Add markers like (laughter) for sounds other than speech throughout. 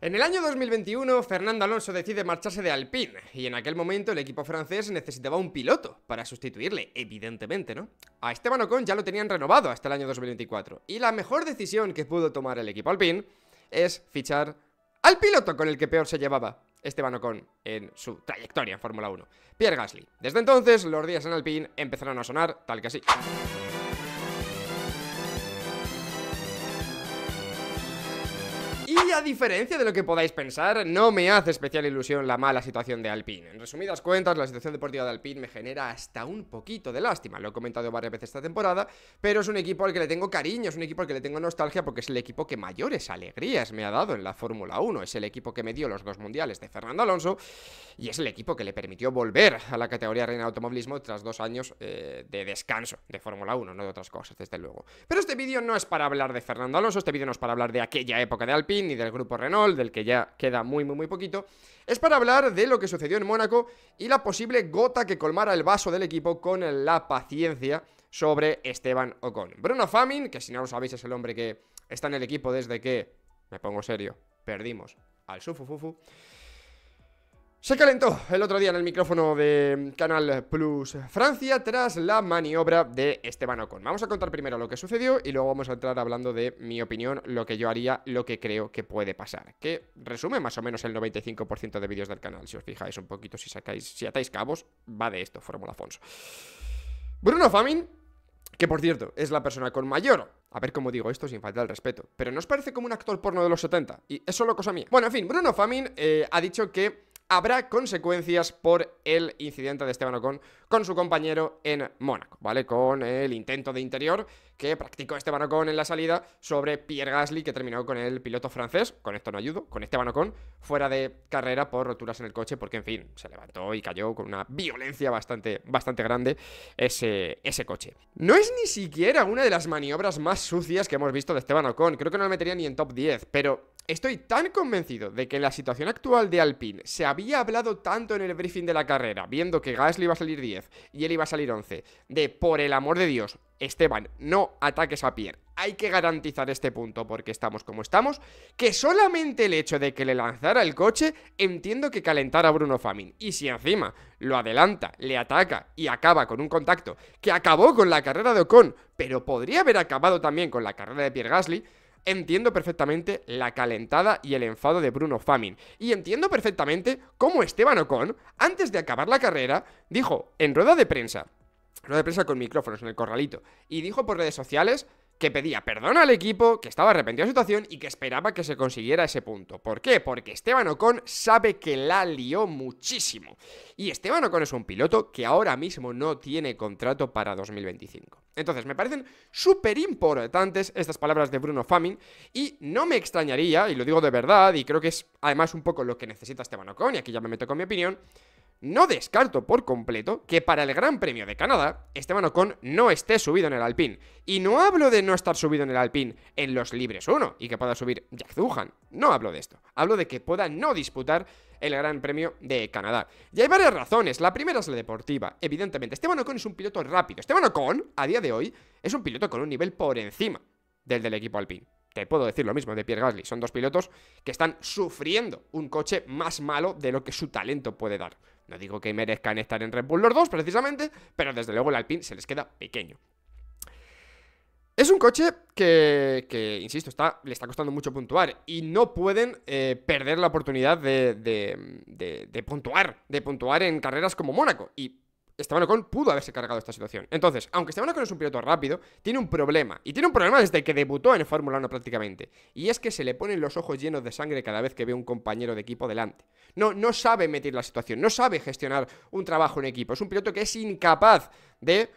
En el año 2021, Fernando Alonso decide marcharse de Alpine, y en aquel momento el equipo francés necesitaba un piloto para sustituirle, evidentemente, ¿no? A Esteban Ocon ya lo tenían renovado hasta el año 2024, y la mejor decisión que pudo tomar el equipo Alpine es fichar al piloto con el que peor se llevaba, Esteban Ocon, en su trayectoria en Fórmula 1, Pierre Gasly. Desde entonces, los días en Alpine empezaron a sonar tal que así. a diferencia de lo que podáis pensar, no me hace especial ilusión la mala situación de Alpine. En resumidas cuentas, la situación deportiva de Alpine me genera hasta un poquito de lástima. Lo he comentado varias veces esta temporada, pero es un equipo al que le tengo cariño, es un equipo al que le tengo nostalgia porque es el equipo que mayores alegrías me ha dado en la Fórmula 1. Es el equipo que me dio los dos mundiales de Fernando Alonso y es el equipo que le permitió volver a la categoría reina de automovilismo tras dos años eh, de descanso de Fórmula 1, no de otras cosas, desde luego. Pero este vídeo no es para hablar de Fernando Alonso, este vídeo no es para hablar de aquella época de Alpine ni del grupo Renault, del que ya queda muy, muy, muy poquito, es para hablar de lo que sucedió en Mónaco y la posible gota que colmara el vaso del equipo con la paciencia sobre Esteban Ocon. Bruno Famin, que si no lo sabéis es el hombre que está en el equipo desde que, me pongo serio, perdimos al Sufufufu. Se calentó el otro día en el micrófono de Canal Plus Francia tras la maniobra de Esteban Ocon. Vamos a contar primero lo que sucedió y luego vamos a entrar hablando de mi opinión, lo que yo haría, lo que creo que puede pasar. Que resume más o menos el 95% de vídeos del canal. Si os fijáis un poquito, si sacáis, si atáis cabos, va de esto, Fórmula Afonso. Bruno Famin, que por cierto, es la persona con mayor a ver cómo digo esto sin falta el respeto. Pero no os parece como un actor porno de los 70. Y es solo cosa mía. Bueno, en fin, Bruno Famin eh, ha dicho que habrá consecuencias por el incidente de Esteban Ocon con su compañero en Mónaco, ¿vale? Con el intento de interior que practicó Esteban Ocon en la salida sobre Pierre Gasly, que terminó con el piloto francés, con esto no ayudo, con Esteban Ocon, fuera de carrera por roturas en el coche, porque en fin, se levantó y cayó con una violencia bastante, bastante grande ese, ese coche. No es ni siquiera una de las maniobras más sucias que hemos visto de Esteban Ocon, creo que no lo metería ni en top 10, pero Estoy tan convencido de que en la situación actual de Alpine se había hablado tanto en el briefing de la carrera, viendo que Gasly iba a salir 10 y él iba a salir 11, de por el amor de Dios, Esteban, no ataques a Pierre. Hay que garantizar este punto porque estamos como estamos, que solamente el hecho de que le lanzara el coche entiendo que calentara a Bruno Famin. Y si encima lo adelanta, le ataca y acaba con un contacto que acabó con la carrera de Ocon, pero podría haber acabado también con la carrera de Pierre Gasly, Entiendo perfectamente la calentada y el enfado de Bruno Famin. Y entiendo perfectamente cómo Esteban Ocon, antes de acabar la carrera, dijo en rueda de prensa, rueda de prensa con micrófonos en el corralito, y dijo por redes sociales que pedía perdón al equipo, que estaba arrepentido de la situación y que esperaba que se consiguiera ese punto. ¿Por qué? Porque Esteban Ocon sabe que la lió muchísimo. Y Esteban Ocon es un piloto que ahora mismo no tiene contrato para 2025. Entonces, me parecen súper importantes estas palabras de Bruno Famin y no me extrañaría, y lo digo de verdad, y creo que es además un poco lo que necesita Esteban Ocon, y aquí ya me meto con mi opinión, no descarto por completo que para el Gran Premio de Canadá, Esteban Ocon no esté subido en el Alpine. Y no hablo de no estar subido en el Alpine en los libres 1 y que pueda subir Jack Zuhan. No hablo de esto. Hablo de que pueda no disputar el Gran Premio de Canadá. Y hay varias razones. La primera es la deportiva. Evidentemente, Esteban Ocon es un piloto rápido. Esteban Ocon, a día de hoy, es un piloto con un nivel por encima del del equipo Alpine puedo decir lo mismo de Pierre Gasly. Son dos pilotos que están sufriendo un coche más malo de lo que su talento puede dar. No digo que merezcan estar en Red Bull los dos, precisamente, pero desde luego el Alpine se les queda pequeño. Es un coche que, insisto, le está costando mucho puntuar y no pueden eh, perder la oportunidad de, puntuar, de puntuar en carreras como Mónaco. Y Esteban Ocon pudo haberse cargado esta situación. Entonces, aunque Esteban Ocon es un piloto rápido, tiene un problema. Y tiene un problema desde que debutó en Fórmula 1 prácticamente. Y es que se le ponen los ojos llenos de sangre cada vez que ve un compañero de equipo delante. No, no sabe meter la situación, no sabe gestionar un trabajo en equipo. Es un piloto que es incapaz de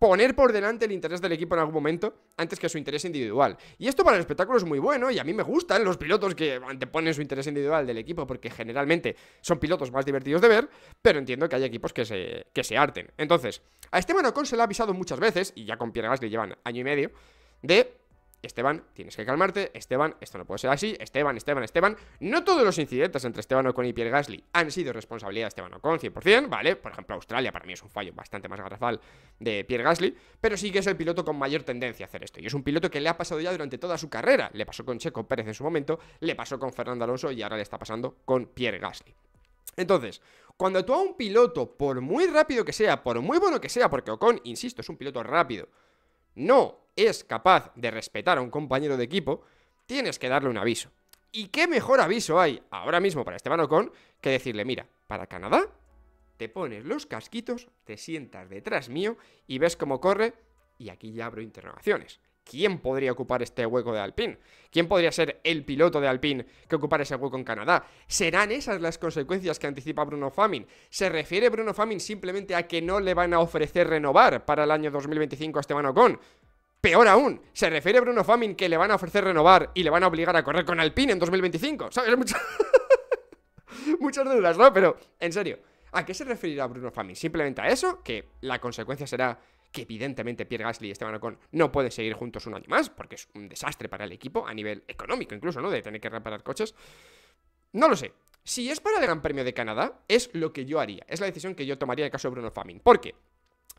poner por delante el interés del equipo en algún momento antes que su interés individual. Y esto para el espectáculo es muy bueno y a mí me gustan los pilotos que anteponen su interés individual del equipo porque generalmente son pilotos más divertidos de ver, pero entiendo que hay equipos que se, que se harten. Entonces, a Esteban Ocon se le ha avisado muchas veces, y ya con Pierre le llevan año y medio, de Esteban, tienes que calmarte, Esteban, esto no puede ser así, Esteban, Esteban, Esteban. No todos los incidentes entre Esteban Ocon y Pierre Gasly han sido responsabilidad de Esteban Ocon 100%, ¿vale? Por ejemplo, Australia para mí es un fallo bastante más garrafal de Pierre Gasly, pero sí que es el piloto con mayor tendencia a hacer esto. Y es un piloto que le ha pasado ya durante toda su carrera. Le pasó con Checo Pérez en su momento, le pasó con Fernando Alonso y ahora le está pasando con Pierre Gasly. Entonces, cuando tú a un piloto, por muy rápido que sea, por muy bueno que sea, porque Ocon, insisto, es un piloto rápido, no es capaz de respetar a un compañero de equipo, tienes que darle un aviso. ¿Y qué mejor aviso hay ahora mismo para Esteban Ocon que decirle, mira, para Canadá te pones los casquitos, te sientas detrás mío y ves cómo corre, y aquí ya abro interrogaciones. ¿Quién podría ocupar este hueco de Alpine? ¿Quién podría ser el piloto de Alpine que ocupara ese hueco en Canadá? ¿Serán esas las consecuencias que anticipa Bruno Famin? ¿Se refiere Bruno Famin simplemente a que no le van a ofrecer renovar para el año 2025 a Esteban Ocon? Peor aún, se refiere a Bruno Famin que le van a ofrecer renovar y le van a obligar a correr con Alpine en 2025. ¿Sabes? (laughs) Muchas, dudas, ¿no? Pero, en serio, ¿a qué se referirá Bruno Famin? ¿Simplemente a eso? Que la consecuencia será que evidentemente Pierre Gasly y Esteban Ocon no pueden seguir juntos un año más, porque es un desastre para el equipo, a nivel económico incluso, ¿no? De tener que reparar coches. No lo sé. Si es para el Gran Premio de Canadá, es lo que yo haría. Es la decisión que yo tomaría en caso de Bruno Famin. ¿Por qué?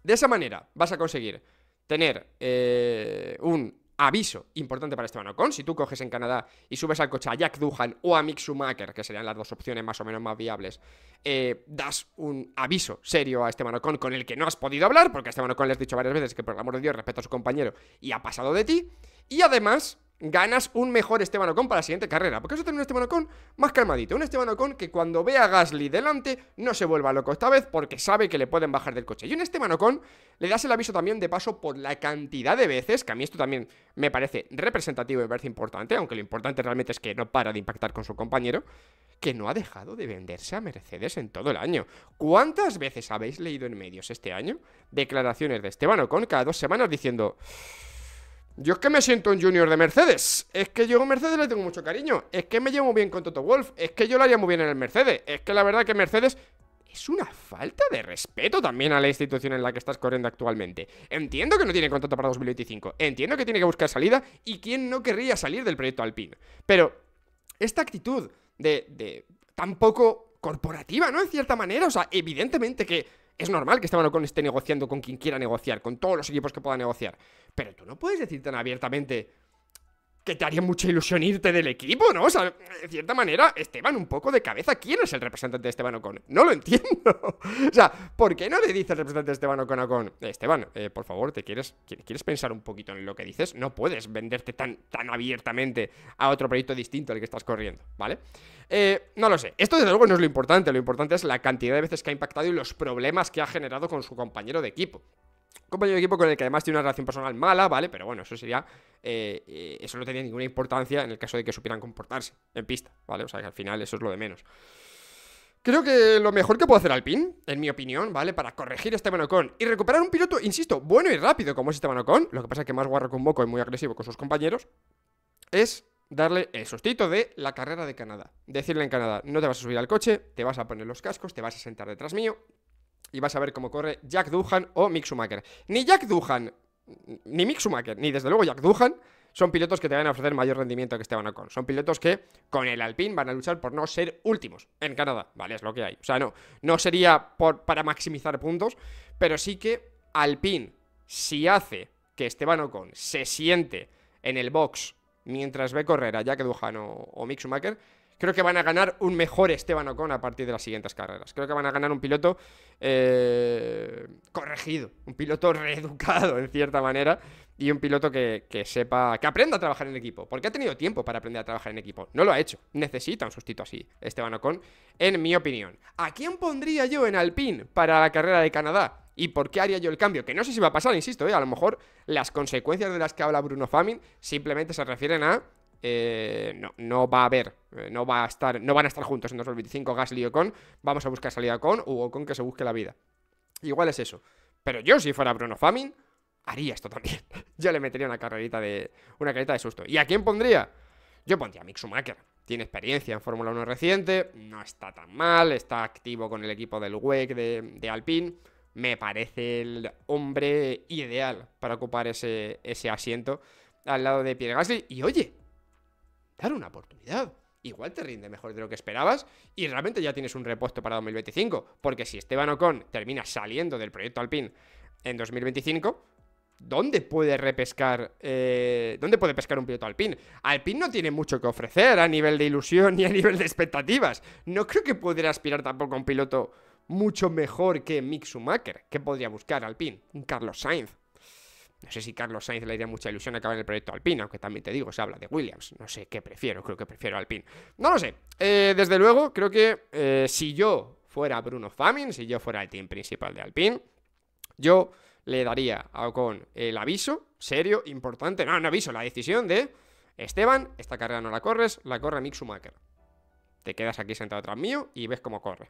De esa manera vas a conseguir tener eh, un aviso importante para Esteban Ocon. Si tú coges en Canadá y subes al coche a Jack Duhan o a Mick Schumacher, que serían las dos opciones más o menos más viables, eh, das un aviso serio a Esteban Ocon con el que no has podido hablar, porque a Esteban Ocon le has dicho varias veces que por el amor de Dios respeto a su compañero y ha pasado de ti. Y además ganas un mejor Esteban Ocon para la siguiente carrera. Porque eso tiene un Esteban Ocon más calmadito. Un Esteban Ocon que cuando ve a Gasly delante no se vuelva loco esta vez porque sabe que le pueden bajar del coche. Y un Esteban Ocon le das el aviso también de paso por la cantidad de veces, que a mí esto también me parece representativo y me parece importante, aunque lo importante realmente es que no para de impactar con su compañero, que no ha dejado de venderse a Mercedes en todo el año. ¿Cuántas veces habéis leído en medios este año declaraciones de Esteban Ocon cada dos semanas diciendo... Yo es que me siento un junior de Mercedes. Es que yo a Mercedes le tengo mucho cariño. Es que me llevo bien con Toto Wolf. Es que yo lo haría muy bien en el Mercedes. Es que la verdad que Mercedes es una falta de respeto también a la institución en la que estás corriendo actualmente. Entiendo que no tiene contrato para 2025, entiendo que tiene que buscar salida y quién no querría salir del proyecto Alpine. Pero esta actitud de, de tan poco corporativa, ¿no? En cierta manera, o sea, evidentemente que es normal que este manocón esté negociando con quien quiera negociar, con todos los equipos que pueda negociar. Pero tú no puedes decir tan abiertamente, que te haría mucha ilusión irte del equipo, ¿no? O sea, de cierta manera, Esteban, un poco de cabeza, ¿quién es el representante de Esteban Ocon? No lo entiendo. (laughs) o sea, ¿por qué no le dice el representante de Esteban Ocon a Ocon? Esteban, eh, por favor, ¿te quieres, quieres pensar un poquito en lo que dices? No puedes venderte tan, tan abiertamente a otro proyecto distinto al que estás corriendo, ¿vale? Eh, no lo sé. Esto, desde luego, no es lo importante. Lo importante es la cantidad de veces que ha impactado y los problemas que ha generado con su compañero de equipo compañero de equipo con el que además tiene una relación personal mala, ¿vale? Pero bueno, eso sería. Eh, eh, eso no tenía ninguna importancia en el caso de que supieran comportarse en pista, ¿vale? O sea que al final eso es lo de menos. Creo que lo mejor que puedo hacer Alpine, en mi opinión, ¿vale? Para corregir este Manocón y recuperar un piloto, insisto, bueno y rápido como es este Manocón, lo que pasa es que más guarro con Boco y muy agresivo con sus compañeros, es darle el sustito de la carrera de Canadá. Decirle en Canadá, no te vas a subir al coche, te vas a poner los cascos, te vas a sentar detrás mío, y vas a ver cómo corre Jack Duhan o Mick Schumacher. Ni Jack Duhan, ni Mick Schumacher, ni desde luego Jack Duhan son pilotos que te van a ofrecer mayor rendimiento que Esteban Ocon. Son pilotos que con el Alpine van a luchar por no ser últimos en Canadá, ¿vale? Es lo que hay. O sea, no, no sería para maximizar puntos, pero sí que Alpine, si hace que Esteban Ocon se siente en el box mientras ve correr a Jack Duhan o, o Mick Schumacher, Creo que van a ganar un mejor Esteban Ocon a partir de las siguientes carreras. Creo que van a ganar un piloto eh, corregido, un piloto reeducado en cierta manera y un piloto que, sepa, que aprenda a trabajar en equipo, porque ha tenido tiempo para aprender a trabajar en equipo. No lo ha hecho. Necesita un sustito así, Esteban Ocon, en mi opinión. ¿A quién pondría yo en Alpine para la carrera de Canadá? ¿Y por qué haría yo el cambio? Que no sé si va a pasar, insisto, eh, a lo mejor las consecuencias de las que habla Bruno Famin simplemente se refieren a eh, no, no, va a haber, eh, no, va a estar, no van a estar juntos en 2025 Gasly y con Vamos a buscar salida con o con que se busque la vida. Igual es eso. Pero yo, si fuera Bruno Famin, haría esto también. (laughs) yo le metería una carrerita de, una de susto. ¿Y a quién pondría? Yo pondría a Mick Schumacher. Tiene experiencia en Fórmula 1 reciente, no está tan mal, está activo con el equipo del WEC de, Alpine. Me parece el hombre ideal para ocupar ese, ese asiento al lado de Pierre Gasly. Y oye, Dar una oportunidad. Igual te rinde mejor de lo que esperabas y realmente ya tienes un repuesto para 2025. Porque si Esteban Ocon termina saliendo del proyecto Alpine en 2025, ¿dónde puede repescar? Eh, ¿Dónde puede pescar un piloto Alpine? Alpine no tiene mucho que ofrecer a nivel de ilusión ni (laughs) a nivel de expectativas. No creo que pudiera aspirar tampoco a un piloto mucho mejor que Mick Schumacher. ¿Qué podría buscar Alpine? Un Carlos Sainz. No sé si Carlos Sainz le haría mucha ilusión acabar en el proyecto Alpine, aunque también te digo, se habla de Williams. No sé qué prefiero, creo que prefiero Alpine. No lo sé. Eh, desde luego, creo que eh, si yo fuera Bruno Famin, si yo fuera el team principal de Alpine, yo le daría a el aviso, serio, importante, no, un aviso, la decisión de Esteban, esta carrera no la corres, la corre Mixumaker. Te quedas aquí sentado atrás mío y ves cómo corre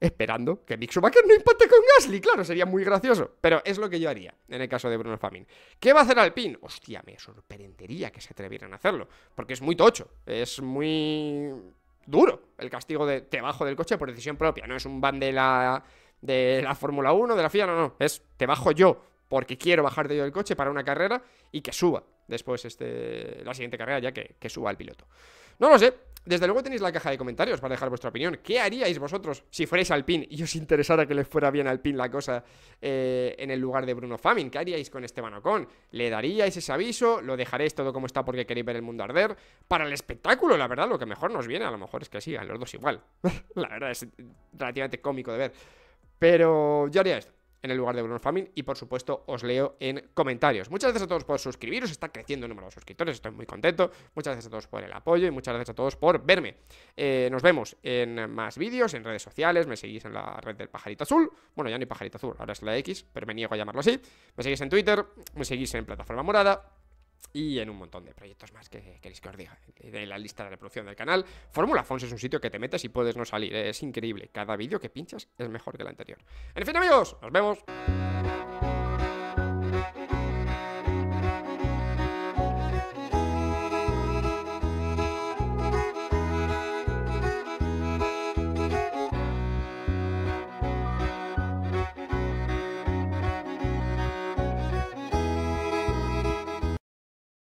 esperando que Mick Schumacher no impate con Gasly. Claro, sería muy gracioso. Pero es lo que yo haría en el caso de Bruno Famin. ¿Qué va a hacer Alpine? Hostia, me sorprendería que se atrevieran a hacerlo. Porque es muy tocho. Es muy duro el castigo de te bajo del coche por decisión propia. No es un ban de la, de la Fórmula 1, de la FIA, no, no. Es te bajo yo porque quiero bajarte yo del coche para una carrera y que suba después este, la siguiente carrera ya que, que suba el piloto. No lo sé, desde luego tenéis la caja de comentarios para dejar vuestra opinión. ¿Qué haríais vosotros si fuerais alpin y os interesara que le fuera bien alpin la cosa eh, en el lugar de Bruno Famin? ¿Qué haríais con Esteban Ocon? ¿Le daríais ese aviso? ¿Lo dejaréis todo como está porque queréis ver el mundo arder? Para el espectáculo, la verdad, lo que mejor nos viene a lo mejor es que a los dos igual. (laughs) la verdad es relativamente cómico de ver. Pero yo haría esto en el lugar de Bruno Famine y por supuesto os leo en comentarios. Muchas gracias a todos por suscribiros, está creciendo el número de suscriptores, estoy muy contento. Muchas gracias a todos por el apoyo y muchas gracias a todos por verme. Eh, nos vemos en más vídeos, en redes sociales, me seguís en la red del pajarito azul, bueno ya no hay pajarito azul, ahora es la X, pero me niego a llamarlo así. Me seguís en Twitter, me seguís en plataforma morada y en un montón de proyectos más que queréis que os diga. De la lista de reproducción del canal, Fórmula Fons es un sitio que te metes y puedes no salir. ¿eh? Es increíble. Cada vídeo que pinchas es mejor que el anterior. En fin, amigos, nos vemos.